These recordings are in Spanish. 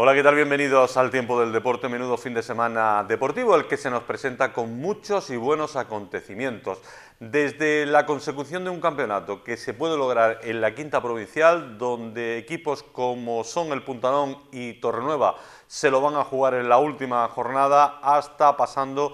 Hola, ¿qué tal? Bienvenidos al Tiempo del Deporte, menudo fin de semana deportivo, el que se nos presenta con muchos y buenos acontecimientos. Desde la consecución de un campeonato que se puede lograr en la quinta provincial, donde equipos como son el Puntalón y Torrenueva se lo van a jugar en la última jornada, hasta pasando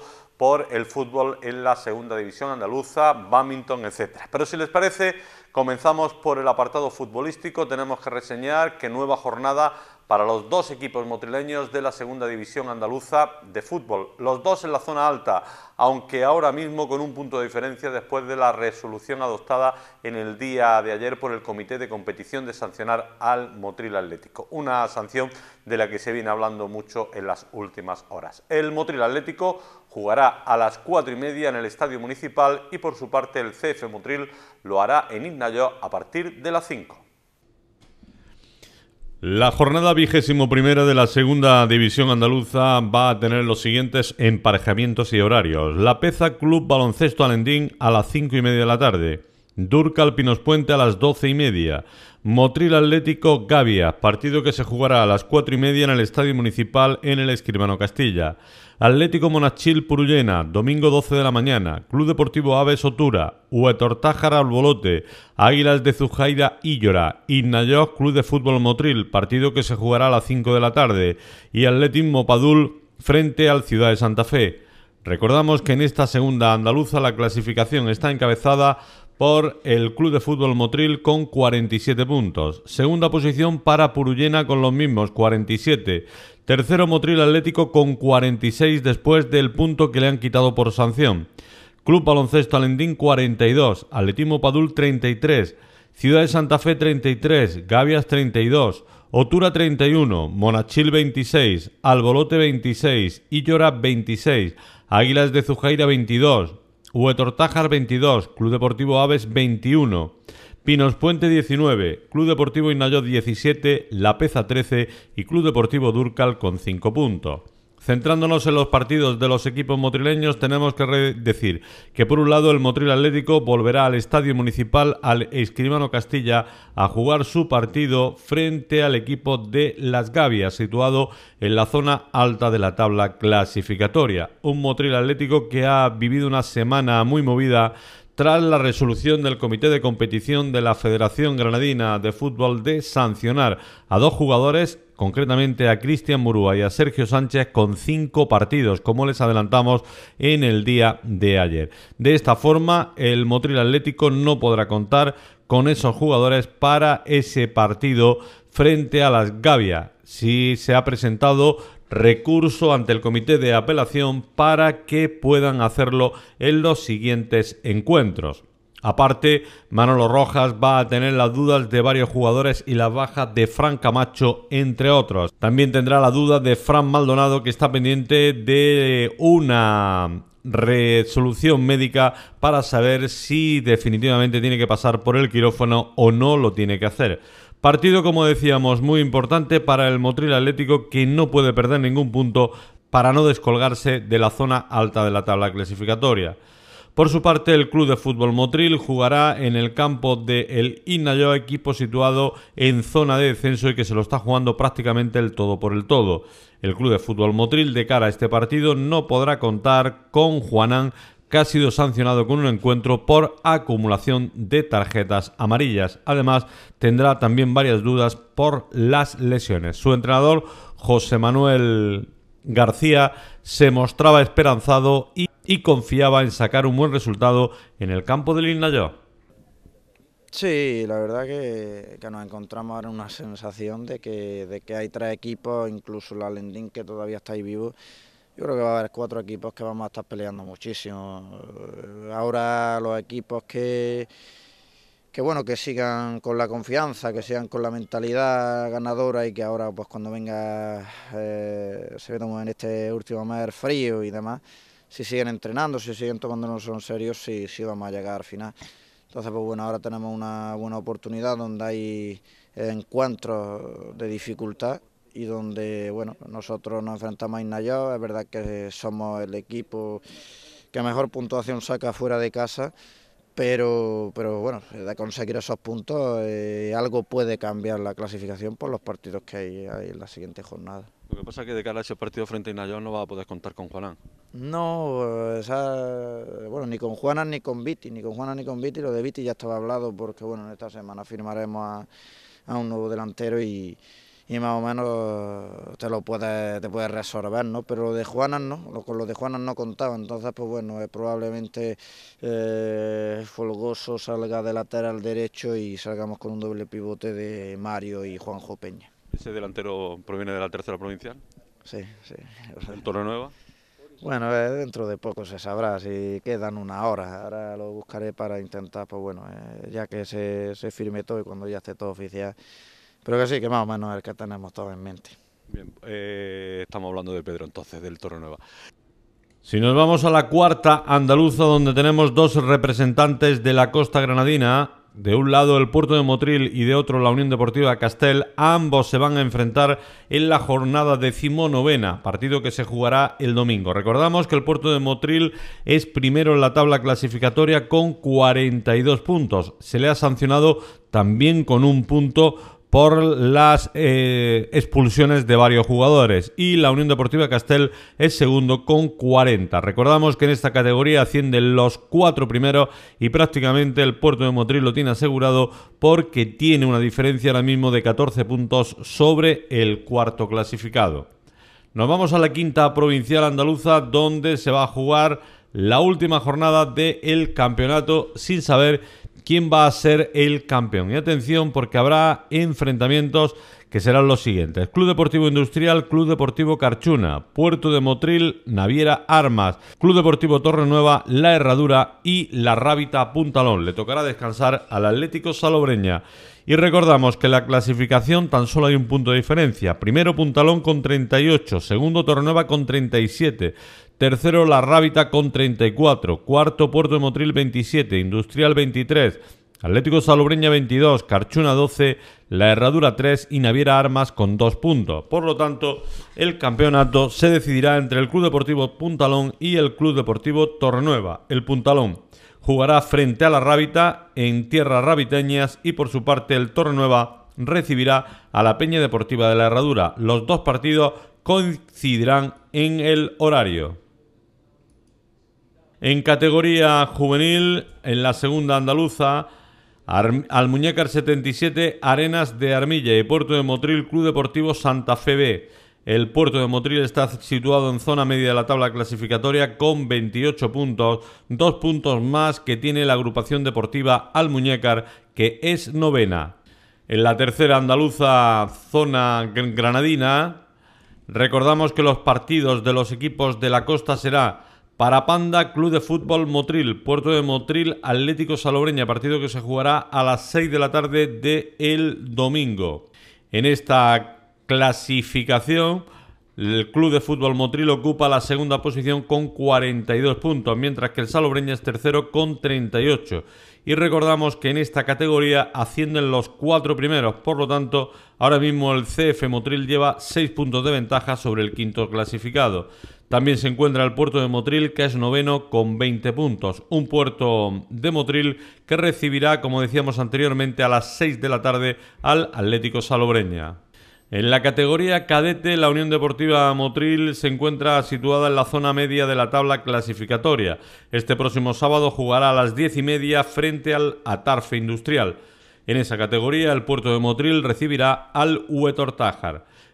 el fútbol en la segunda división andaluza, badminton, etc. Pero si les parece, comenzamos por el apartado futbolístico. Tenemos que reseñar que nueva jornada para los dos equipos motrileños de la segunda división andaluza de fútbol. Los dos en la zona alta, aunque ahora mismo con un punto de diferencia después de la resolución adoptada en el día de ayer por el Comité de Competición de sancionar al Motril Atlético. Una sanción de la que se viene hablando mucho en las últimas horas. El Motril Atlético jugará a las cuatro y media en el Estadio Municipal y por su parte el CF Motril lo hará en Ignayo a partir de las 5. La jornada vigésimo primera de la segunda división andaluza va a tener los siguientes emparejamientos y horarios. La Peza Club Baloncesto Alendín a las cinco y media de la tarde. ...Durca Alpinos Puente a las doce y media. Motril Atlético Gavia, partido que se jugará a las 4 y media en el Estadio Municipal en el Escribano Castilla. Atlético Monachil Purullena, domingo 12 de la mañana. Club Deportivo Aves Sotura, Huetortájara Albolote, Águilas de Zujaira Íllora, Ignayos Club de Fútbol Motril, partido que se jugará a las 5 de la tarde. Y Atletismo Padul frente al Ciudad de Santa Fe. Recordamos que en esta segunda andaluza la clasificación está encabezada por el Club de Fútbol Motril con 47 puntos. Segunda posición para Purullena con los mismos 47. Tercero Motril Atlético con 46 después del punto que le han quitado por sanción. Club Baloncesto Alendín 42, Atletismo Padul 33, Ciudad de Santa Fe 33, Gavias 32, Otura 31, Monachil 26, Albolote 26, Illora 26, Águilas de Zujaira 22, Huetortájar 22, Club Deportivo Aves 21. Pinos Puente 19, Club Deportivo Inayot 17, La Peza 13 y Club Deportivo Durcal con 5 puntos. Centrándonos en los partidos de los equipos motrileños, tenemos que decir que por un lado el Motril Atlético volverá al Estadio Municipal al Escribano Castilla a jugar su partido frente al equipo de Las Gavias, situado en la zona alta de la tabla clasificatoria. Un Motril Atlético que ha vivido una semana muy movida tras la resolución del Comité de Competición de la Federación Granadina de Fútbol de sancionar a dos jugadores, concretamente a Cristian Murúa y a Sergio Sánchez, con cinco partidos, como les adelantamos en el día de ayer. De esta forma, el Motril Atlético no podrá contar con esos jugadores para ese partido frente a las Gavia. Si se ha presentado recurso ante el Comité de Apelación para que puedan hacerlo en los siguientes encuentros. Aparte, Manolo Rojas va a tener las dudas de varios jugadores y la baja de Fran Camacho, entre otros. También tendrá la duda de Fran Maldonado, que está pendiente de una resolución médica para saber si definitivamente tiene que pasar por el quirófano o no lo tiene que hacer. Partido, como decíamos, muy importante para el Motril Atlético que no puede perder ningún punto para no descolgarse de la zona alta de la tabla clasificatoria. Por su parte, el Club de Fútbol Motril jugará en el campo de el equipo situado en zona de descenso y que se lo está jugando prácticamente el todo por el todo. El Club de Fútbol Motril de cara a este partido no podrá contar con Juanán que ha sido sancionado con un encuentro por acumulación de tarjetas amarillas. Además, tendrá también varias dudas por las lesiones. Su entrenador, José Manuel García, se mostraba esperanzado y, confiaba en sacar un buen resultado en el campo del Innayo. Sí, la verdad que, nos encontramos ahora una sensación de que, de que hay tres equipos, incluso la Lendín que todavía está ahí vivo, yo creo que va a haber cuatro equipos que vamos a estar peleando muchísimo. Eh, ahora los equipos que, bueno, que sigan con la confianza, que sigan con la mentalidad ganadora y que ahora pues cuando venga, eh, se ve como en este último mes frío y demás, si siguen entrenando, si siguen tomándonos en serio, sí, sí vamos a llegar al final. Entonces, pues bueno, ahora tenemos una buena oportunidad donde hay encuentros de dificultad y donde bueno nosotros nos enfrentamos a Innayo, es verdad que somos el equipo que mejor puntuación saca fuera de casa, pero, pero bueno, de conseguir esos puntos eh, algo puede cambiar la clasificación por los partidos que hay, en la siguiente jornada. Lo que pasa es que de cara a ese partido frente a Innayo no va a poder contar con Juanán. No, bueno, ni con Juanán ni con Viti, ni con Juanán ni con Viti, lo de Viti ya estaba hablado porque bueno, en esta semana firmaremos a un nuevo delantero y, y más o menos te lo puedes, te puedes resolver, ¿no? Pero lo de Juanas no, con lo de Juanas no contaba, entonces pues bueno, probablemente eh, Folgoso salga de lateral derecho y salgamos con un doble pivote de Mario y Juanjo Peña. ¿Ese delantero proviene de la tercera provincial? Sí, sí. Torre nuevo Bueno, eh, dentro de poco se sabrá si quedan una hora. Ahora lo buscaré para intentar, pues bueno, eh, ya que se, se firme todo y cuando ya esté todo oficial, pero que sí, que más o menos el que tenemos todo en mente. Bien, eh, estamos hablando de Pedro entonces, del Toro Nueva. Si nos vamos a la cuarta andaluza, donde tenemos dos representantes de la costa granadina, de un lado el Puerto de Motril y de otro la Unión Deportiva Castel, ambos se van a enfrentar en la jornada decimonovena, partido que se jugará el domingo. Recordamos que el Puerto de Motril es primero en la tabla clasificatoria con 42 puntos. Se le ha sancionado también con un punto por las eh, expulsiones de varios jugadores y la Unión Deportiva Castel es segundo con 40. Recordamos que en esta categoría ascienden los cuatro primeros y prácticamente el puerto de Motril lo tiene asegurado porque tiene una diferencia ahora mismo de 14 puntos sobre el cuarto clasificado. Nos vamos a la quinta provincial andaluza donde se va a jugar la última jornada del campeonato sin saber quién va a ser el campeón. Y atención porque habrá enfrentamientos que serán los siguientes. Club Deportivo Industrial, Club Deportivo Carchuna, Puerto de Motril, Naviera Armas, Club Deportivo Torre Nueva, La Herradura y La Rábita Puntalón. Le tocará descansar al Atlético Salobreña. Y recordamos que en la clasificación tan solo hay un punto de diferencia. Primero Puntalón con 38, segundo Torre Nueva con 37, Tercero, La Rábita con 34. Cuarto, Puerto de Motril 27. Industrial 23. Atlético Salobreña 22, Carchuna 12, La Herradura 3 y Naviera Armas con 2 puntos. Por lo tanto, el campeonato se decidirá entre el Club Deportivo Puntalón y el Club Deportivo Torrenueva. El Puntalón jugará frente a la Rábita en tierras rabiteñas y por su parte el Torrenueva recibirá a la Peña Deportiva de la Herradura. Los dos partidos coincidirán en el horario. En categoría juvenil, en la segunda andaluza, Almuñécar 77, Arenas de Armilla y Puerto de Motril, Club Deportivo Santa Fe B. El Puerto de Motril está situado en zona media de la tabla clasificatoria con 28 puntos, dos puntos más que tiene la agrupación deportiva Almuñécar, que es novena. En la tercera andaluza, zona granadina, recordamos que los partidos de los equipos de la costa será para Panda, Club de Fútbol Motril, Puerto de Motril, Atlético Salobreña, partido que se jugará a las 6 de la tarde del el domingo. En esta clasificación, el Club de Fútbol Motril ocupa la segunda posición con 42 puntos, mientras que el Salobreña es tercero con 38. Y recordamos que en esta categoría ascienden los cuatro primeros, por lo tanto, ahora mismo el CF Motril lleva 6 puntos de ventaja sobre el quinto clasificado. También se encuentra el puerto de Motril, que es noveno con 20 puntos. Un puerto de Motril que recibirá, como decíamos anteriormente, a las 6 de la tarde al Atlético Salobreña. En la categoría cadete, la Unión Deportiva Motril se encuentra situada en la zona media de la tabla clasificatoria. Este próximo sábado jugará a las diez y media frente al Atarfe Industrial. En esa categoría, el puerto de Motril recibirá al Huetor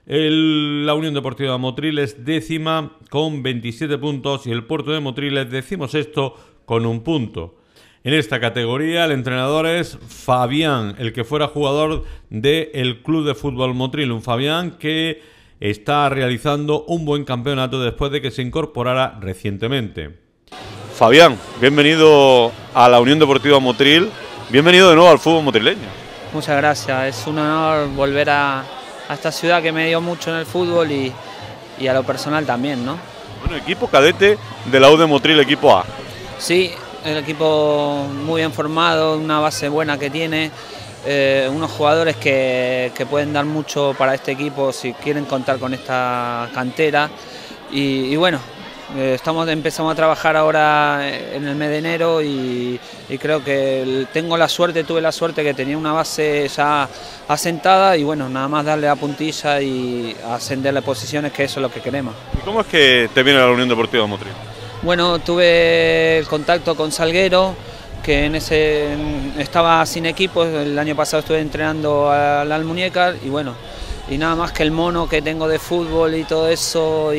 la Unión Deportiva Motril es décima con 27 puntos y el puerto de Motril es esto con un punto. En esta categoría el entrenador es Fabián, el que fuera jugador del Club de Fútbol Motril. Un Fabián que está realizando un buen campeonato después de que se incorporara recientemente. Fabián, bienvenido a la Unión Deportiva Motril. Bienvenido de nuevo al fútbol motrileño. Muchas gracias, es un honor volver a, esta ciudad que me dio mucho en el fútbol y, a lo personal también, ¿no? Bueno, equipo cadete de la U de Motril, equipo A. Sí, el equipo muy bien formado, una base buena que tiene, eh, unos jugadores que, pueden dar mucho para este equipo si quieren contar con esta cantera. Y, bueno, eh, empezamos a trabajar ahora en el mes de enero y, creo que tengo la suerte, tuve la suerte que tenía una base ya asentada y bueno, nada más darle a puntilla y ascenderle posiciones que eso es lo que queremos. ¿Y cómo es que te viene la Unión Deportiva de Motril? Bueno, tuve el contacto con Salguero, que en ese estaba sin equipo, el año pasado estuve entrenando al Almuñécar y bueno, y nada más que el mono que tengo de fútbol y todo eso y,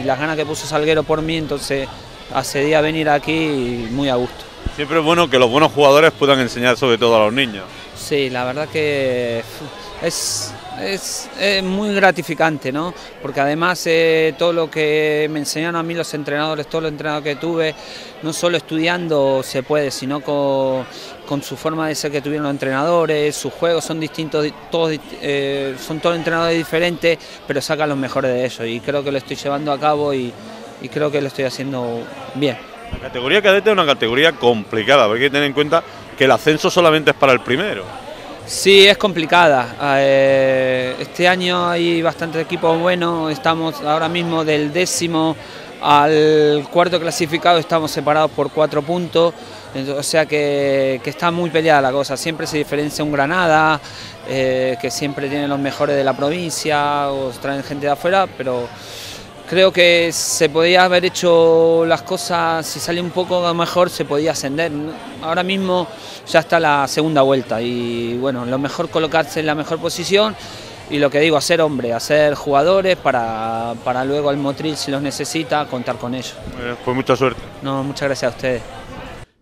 y las ganas que puso Salguero por mí, entonces accedí a venir aquí muy a gusto. Siempre es bueno que los buenos jugadores puedan enseñar sobre todo a los niños. Sí, la verdad que es es, muy gratificante, ¿no? Porque además eh, todo lo que me enseñaron a mí los entrenadores, ...todo lo entrenado que tuve, no solo estudiando se puede, sino con, su forma de ser que tuvieron los entrenadores, sus juegos son distintos, todos, eh, son todos entrenadores diferentes, pero sacan los mejores de ellos y creo que lo estoy llevando a cabo y, creo que lo estoy haciendo bien. La categoría cadete es una categoría complicada, porque hay que tener en cuenta que el ascenso solamente es para el primero. Sí, es complicada. Ah, eh, este año hay bastantes equipos buenos, estamos ahora mismo del décimo al cuarto clasificado, estamos separados por cuatro puntos, o sea que, está muy peleada la cosa. Siempre se diferencia un Granada, eh, que siempre tiene los mejores de la provincia, o traen gente de afuera, pero creo que se podía haber hecho las cosas, si sale un poco mejor, se podía ascender. Ahora mismo ya está la segunda vuelta y bueno, lo mejor colocarse en la mejor posición y lo que digo, hacer hombre, hacer jugadores para, luego al Motril si los necesita contar con ellos. Pues mucha suerte. No, muchas gracias a ustedes.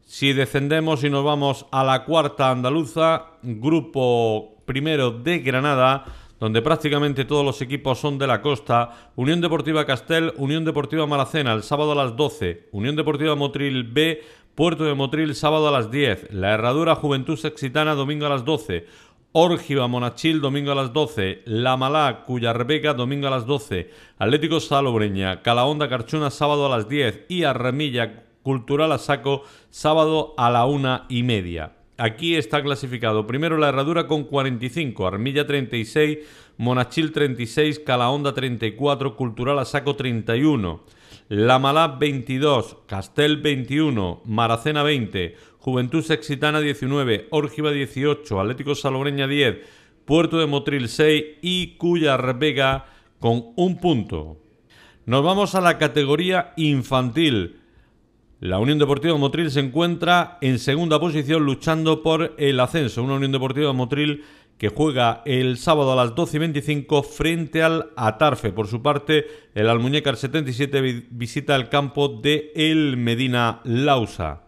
Si descendemos y nos vamos a la cuarta andaluza, grupo primero de Granada, donde prácticamente todos los equipos son de la costa, Unión Deportiva Castel, Unión Deportiva malacena el sábado a las 12, Unión Deportiva Motril B, Puerto de Motril sábado a las 10, La Herradura Juventud Sexitana domingo a las 12, Orgiva Monachil domingo a las 12, La Malá Rebeca, domingo a las 12, Atlético Salobreña, Calahonda Carchuna sábado a las 10 y Arremilla Cultural a Saco, sábado a la una y media. Aquí está clasificado primero la herradura con 45, Armilla 36, Monachil 36, Calahonda 34, Cultural a Saco 31. La Malab 22, Castel 21, Maracena 20, Juventud Sexitana 19, Órgiva 18, Atlético Salobreña 10, Puerto de Motril 6 y Cuyar Vega con un punto. Nos vamos a la categoría infantil. La Unión Deportiva Motril se encuentra en segunda posición luchando por el ascenso. Una Unión Deportiva Motril que juega el sábado a las 12 y 25 frente al Atarfe. Por su parte, el Almuñécar 77 visita el campo de El Medina Lausa.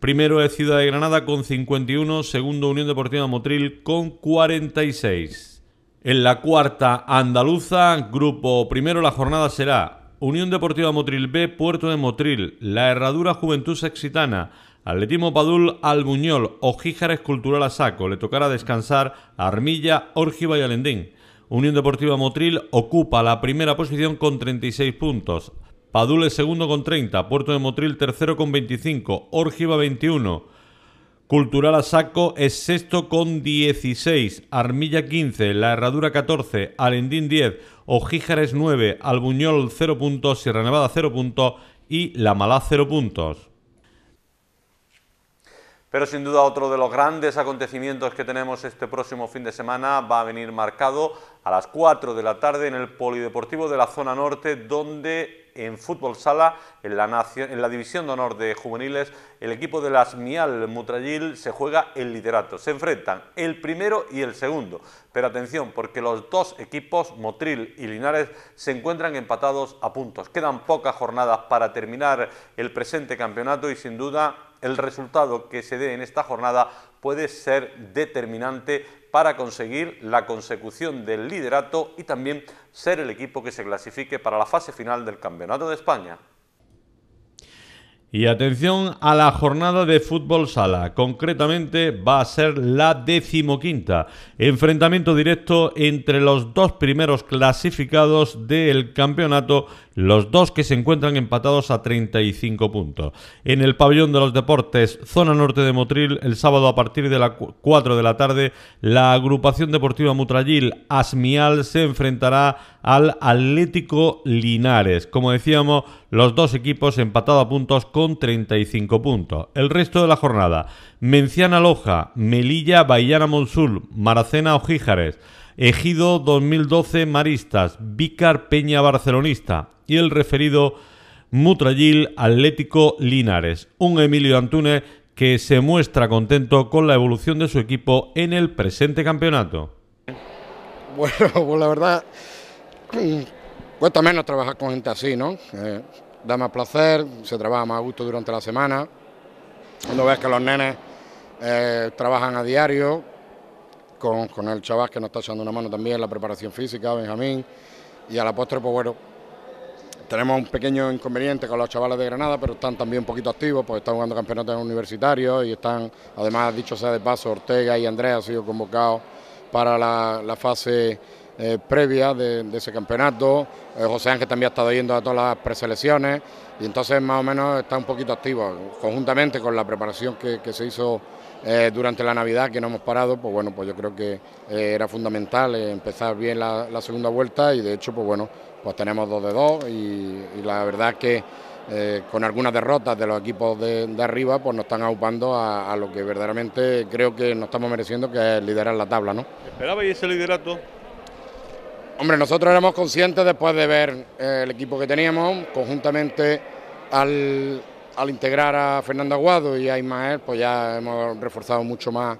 Primero es Ciudad de Granada con 51, segundo Unión Deportiva Motril con 46. En la cuarta andaluza, grupo primero, la jornada será Unión Deportiva Motril B, Puerto de Motril, La Herradura Juventud Sexitana, Atletismo Padul Albuñol, Ojíjares Cultural a Saco, le tocará descansar Armilla, Orgiva y Alendín. Unión Deportiva Motril ocupa la primera posición con 36 puntos. Padul es segundo con 30, Puerto de Motril tercero con 25, Orgiva 21. Cultural a Saco es sexto con 16, Armilla 15, La Herradura 14, Alendín 10, Ojíjares 9, Albuñol 0 puntos, Sierra Nevada 0 puntos y La Malá 0 puntos. Pero sin duda otro de los grandes acontecimientos que tenemos este próximo fin de semana va a venir marcado a las 4 de la tarde en el Polideportivo de la Zona Norte, donde en fútbol sala, en la, División de Honor de Juveniles, el equipo de las Mial Mutrayil se juega el liderato. Se enfrentan el primero y el segundo. Pero atención, porque los dos equipos, Motril y Linares, se encuentran empatados a puntos. Quedan pocas jornadas para terminar el presente campeonato y sin duda el resultado que se dé en esta jornada puede ser determinante para conseguir la consecución del liderato y también ser el equipo que se clasifique para la fase final del Campeonato de España. Y atención a la jornada de fútbol sala. Concretamente va a ser la decimoquinta. Enfrentamiento directo entre los dos primeros clasificados del campeonato, los dos que se encuentran empatados a 35 puntos. En el pabellón de los deportes, zona norte de Motril, el sábado a partir de las 4 de la tarde, la agrupación deportiva Mutrayil Asmial se enfrentará al Atlético Linares. Como decíamos, los dos equipos empatados a puntos con 35 puntos. El resto de la jornada, Menciana Loja, Melilla, Bahiana Monsul, Maracena Ojíjares, Ejido 2012 Maristas, ...Vícar, Peña Barcelonista y el referido Mutrayil Atlético Linares. Un Emilio Antúnez que se muestra contento con la evolución de su equipo en el presente campeonato. Bueno, pues la verdad, cuesta menos trabajar con gente así, ¿no? Eh, da más placer, se trabaja más a gusto durante la semana. Cuando ves que los nenes eh, trabajan a diario, con, el chaval que nos está echando una mano también en la preparación física, Benjamín, y a la postre, pues bueno, tenemos un pequeño inconveniente con los chavales de Granada, pero están también un poquito activos, porque están jugando campeonatos universitarios y están, además, dicho sea de paso, Ortega y Andrés han sido convocados para la, la fase eh, previa de, ese campeonato. Eh, José Ángel también ha estado yendo a todas las preselecciones y entonces más o menos está un poquito activo, conjuntamente con la preparación que, se hizo eh, durante la Navidad, que no hemos parado, pues bueno, pues yo creo que era fundamental empezar bien la, segunda vuelta y de hecho, pues bueno, pues tenemos dos de dos y, la verdad que... con algunas derrotas de los equipos de, arriba, pues nos están aupando a, lo que verdaderamente creo que nos estamos mereciendo, que es liderar la tabla. ¿no? ¿Esperabais ese liderato? Hombre, nosotros éramos conscientes después de ver eh, el equipo que teníamos, conjuntamente al, integrar a Fernando Aguado y a Ismael, pues ya hemos reforzado mucho más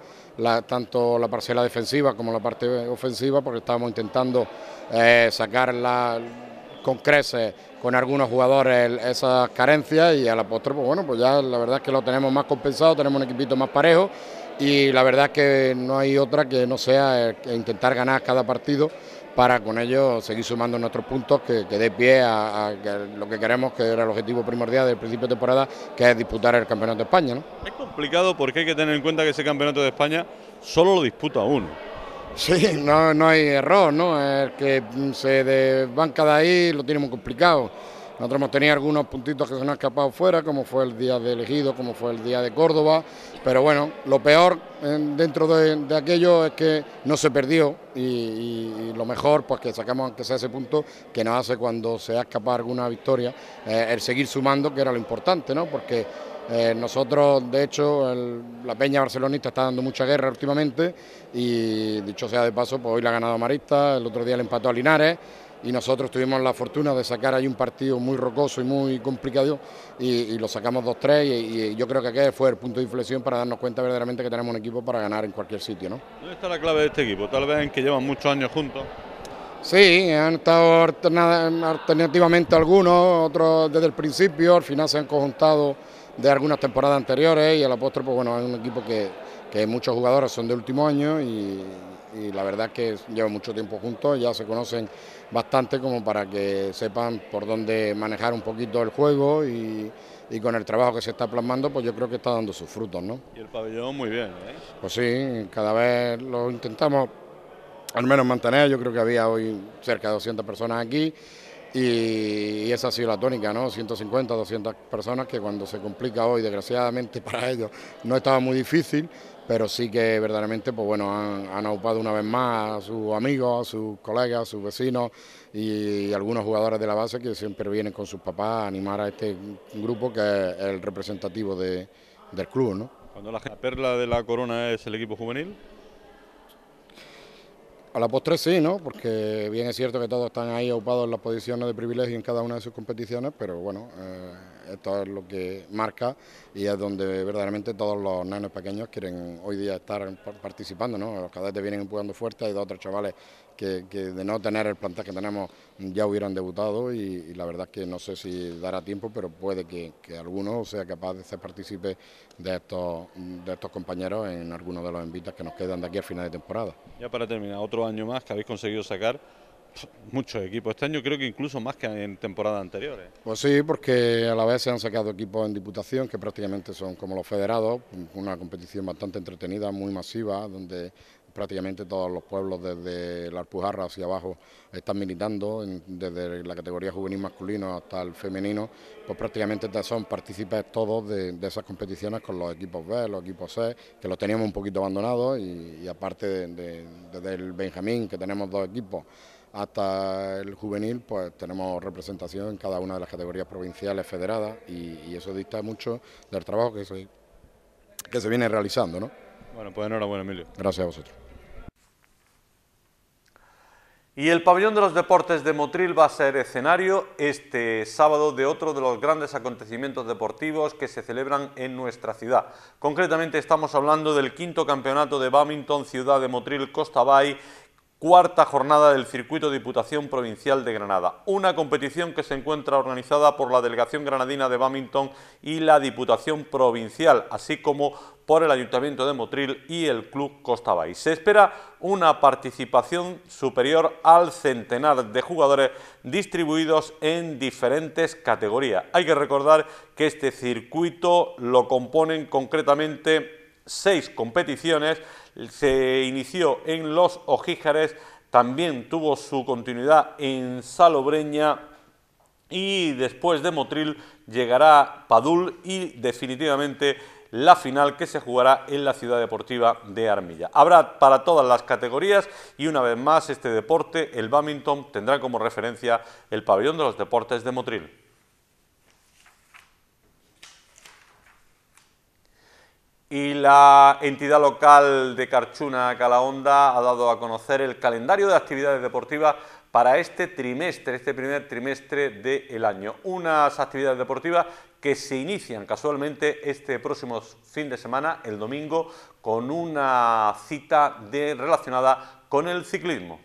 tanto la parcela defensiva como la parte ofensiva, porque estábamos intentando eh, sacar la, con creces con algunos jugadores esas carencias y a la postre, pues bueno, pues ya la verdad es que lo tenemos más compensado, tenemos un equipito más parejo y la verdad es que no hay otra que no sea eh, intentar ganar cada partido para con ello seguir sumando nuestros puntos que, dé pie a, lo que queremos, que era el objetivo primordial del principio de temporada, que es disputar el Campeonato de España. Es complicado porque hay que tener en cuenta que ese Campeonato de España solo lo disputa uno. Sí, no, no hay error, ¿no? El que se desbanca de ahí lo tiene muy complicado nosotros hemos tenido algunos puntitos que se nos han escapado fuera, como fue el día de elegido, como fue el día de Córdoba, pero bueno, lo peor eh, dentro de, aquello es que no se perdió y, lo mejor pues que sacamos aunque sea ese punto que nos hace cuando se ha escapado alguna victoria, eh, el seguir sumando, que era lo importante, ¿no? Porque eh, nosotros, de hecho, la Peña Barcelonista está dando mucha guerra últimamente y, dicho sea de paso, pues hoy la ha ganado Marista, el otro día le empató a Linares y nosotros tuvimos la fortuna de sacar ahí un partido muy rocoso y muy complicado y, lo sacamos 2-3 y, yo creo que aquel fue el punto de inflexión para darnos cuenta verdaderamente que tenemos un equipo para ganar en cualquier sitio. ¿no? ¿Dónde está la clave de este equipo? Tal vez en que llevan muchos años juntos. Sí, han estado alternativamente algunos, otros desde el principio, al final se han conjuntado de algunas temporadas anteriores y el apóstol, pues bueno, es un equipo que, muchos jugadores son de último año y, y la verdad es que llevan mucho tiempo juntos, ya se conocen bastante como para que sepan por dónde manejar un poquito el juego y, con el trabajo que se está plasmando, pues yo creo que está dando sus frutos, ¿no? Y el pabellón muy bien, ¿eh? Pues sí, cada vez lo intentamos al menos mantener, yo creo que había hoy cerca de 200 personas aquí y, esa ha sido la tónica, ¿no? 150, 200 personas que cuando se complica hoy, desgraciadamente para ellos, no estaba muy difícil, pero sí que verdaderamente, pues bueno, han, aupado una vez más a sus amigos, a sus colegas, a sus vecinos y, algunos jugadores de la base que siempre vienen con sus papás a animar a este grupo que es el representativo del club, ¿no? Cuando la perla de la corona es el equipo juvenil, a la postre sí, ¿no? Porque bien es cierto que todos están ahí ocupados en las posiciones de privilegio en cada una de sus competiciones, pero bueno, eh, esto es lo que marca y es donde verdaderamente todos los nanos pequeños quieren hoy día estar participando. ¿no? Los cadetes vienen empujando fuerte, hay dos otros chavales que, de no tener el plantel que tenemos ya hubieran debutado y, la verdad es que no sé si dará tiempo, pero puede que, que alguno sea capaz de ser partícipe de estos, compañeros en algunos de los invitas que nos quedan de aquí al final de temporada. Ya para terminar, otro año más que habéis conseguido sacar muchos equipos. Este año creo que incluso más que en temporadas anteriores. ¿eh? Pues sí, porque a la vez se han sacado equipos en Diputación, que prácticamente son como los federados, una competición bastante entretenida, muy masiva, donde prácticamente todos los pueblos desde la Alpujarra hacia abajo están militando, desde la categoría juvenil masculino hasta el femenino, pues prácticamente son partícipes todos de, esas competiciones con los equipos B, los equipos C, que los teníamos un poquito abandonados y, aparte desde el Benjamín, que tenemos dos equipos hasta el juvenil, pues tenemos representación en cada una de las categorías provinciales federadas y, eso dicta mucho del trabajo que se, que se viene realizando. ¿no? Bueno, pues enhorabuena, Emilio. Gracias a vosotros. Y el pabellón de los deportes de Motril va a ser escenario este sábado de otro de los grandes acontecimientos deportivos que se celebran en nuestra ciudad. Concretamente estamos hablando del quinto campeonato de badminton Ciudad de Motril Costa Bay cuarta jornada del circuito Diputación Provincial de Granada, una competición que se encuentra organizada por la Delegación Granadina de Bamington y la Diputación Provincial, así como por el Ayuntamiento de Motril y el Club Costa Se espera una participación superior al centenar de jugadores distribuidos en diferentes categorías. Hay que recordar que este circuito lo componen concretamente seis competiciones se inició en Los Ojíjares, también tuvo su continuidad en Salobreña y después de Motril llegará Padul y definitivamente la final que se jugará en la ciudad deportiva de Armilla. Habrá para todas las categorías y una vez más este deporte, el badminton, tendrá como referencia el pabellón de los deportes de Motril. y la entidad local de Carchuna Calahonda ha dado a conocer el calendario de actividades deportivas para este trimestre, este primer trimestre del año. Unas actividades deportivas que se inician casualmente este próximo fin de semana, el domingo, con una cita de, relacionada con el ciclismo.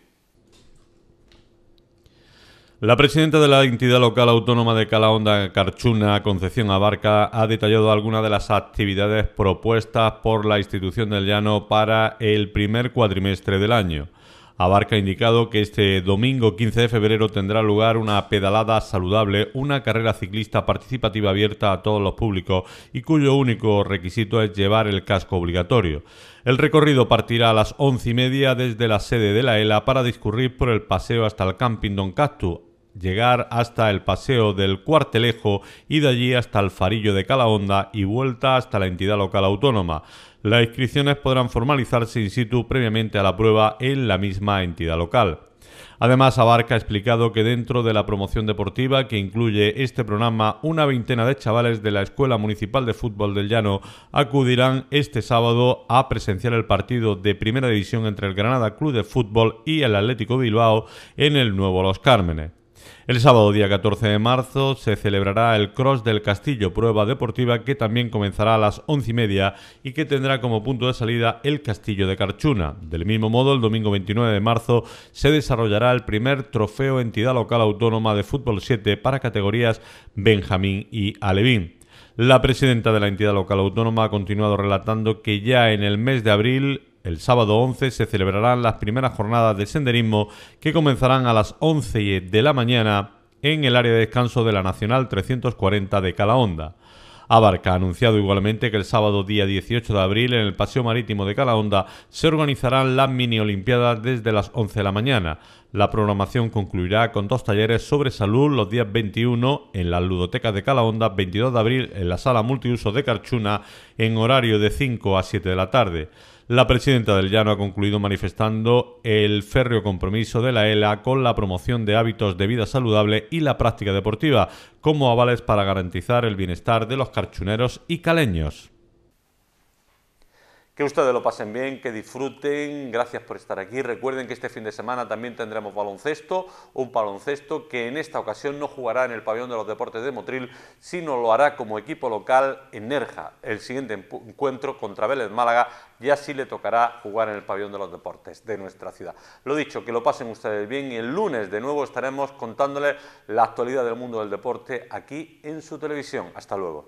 La presidenta de la entidad local autónoma de Calahonda, Carchuna, Concepción Abarca, ha detallado algunas de las actividades propuestas por la institución del llano para el primer cuatrimestre del año. Abarca ha indicado que este domingo 15 de febrero tendrá lugar una pedalada saludable, una carrera ciclista participativa abierta a todos los públicos y cuyo único requisito es llevar el casco obligatorio. El recorrido partirá a las once y media desde la sede de la ELA para discurrir por el paseo hasta el camping Don Cactus, llegar hasta el Paseo del Cuartelejo y de allí hasta el Farillo de Calahonda y vuelta hasta la entidad local autónoma. Las inscripciones podrán formalizarse in situ previamente a la prueba en la misma entidad local. Además, Abarca ha explicado que dentro de la promoción deportiva que incluye este programa, una veintena de chavales de la Escuela Municipal de Fútbol del Llano acudirán este sábado a presenciar el partido de primera división entre el Granada Club de Fútbol y el Atlético Bilbao en el Nuevo Los Cármenes. El sábado día 14 de marzo se celebrará el Cross del Castillo, prueba deportiva que también comenzará a las once y media y que tendrá como punto de salida el Castillo de Carchuna. Del mismo modo, el domingo 29 de marzo se desarrollará el primer trofeo entidad local autónoma de fútbol 7 para categorías Benjamín y Alevín. La presidenta de la entidad local autónoma ha continuado relatando que ya en el mes de abril el sábado 11 se celebrarán las primeras jornadas de senderismo que comenzarán a las 11 de la mañana en el área de descanso de la Nacional 340 de Calahonda. Abarca ha anunciado igualmente que el sábado día 18 de abril en el Paseo Marítimo de Calahonda se organizarán las mini olimpiadas desde las 11 de la mañana. La programación concluirá con dos talleres sobre salud los días 21 en la ludoteca de Calahonda, 22 de abril en la sala multiuso de Carchuna en horario de 5 a 7 de la tarde. La presidenta del Llano ha concluido manifestando el férreo compromiso de la ELA con la promoción de hábitos de vida saludable y la práctica deportiva como avales para garantizar el bienestar de los carchuneros y caleños. Que ustedes lo pasen bien, que disfruten, gracias por estar aquí. Recuerden que este fin de semana también tendremos baloncesto, un baloncesto que en esta ocasión no jugará en el pabellón de los deportes de Motril, sino lo hará como equipo local en Nerja. El siguiente encuentro contra Vélez Málaga ya sí le tocará jugar en el pabellón de los deportes de nuestra ciudad. Lo dicho, que lo pasen ustedes bien y el lunes de nuevo estaremos contándoles la actualidad del mundo del deporte aquí en su televisión. Hasta luego.